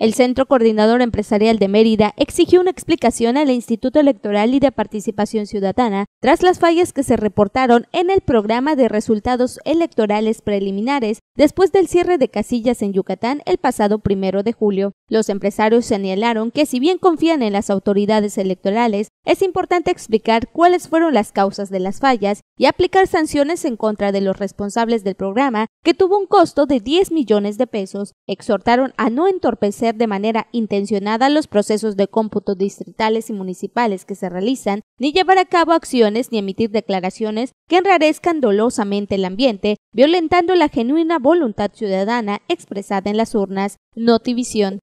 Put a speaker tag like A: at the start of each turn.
A: El Centro Coordinador Empresarial de Mérida exigió una explicación al Instituto Electoral y de Participación Ciudadana tras las fallas que se reportaron en el programa de resultados electorales preliminares después del cierre de casillas en Yucatán el pasado primero de julio. Los empresarios señalaron que si bien confían en las autoridades electorales, es importante explicar cuáles fueron las causas de las fallas y aplicar sanciones en contra de los responsables del programa, que tuvo un costo de 10 millones de pesos. Exhortaron a no entorpecer de manera intencionada los procesos de cómputo distritales y municipales que se realizan, ni llevar a cabo acciones ni emitir declaraciones que enrarezcan dolosamente el ambiente, violentando la genuina voluntad ciudadana expresada en las urnas. Notivisión.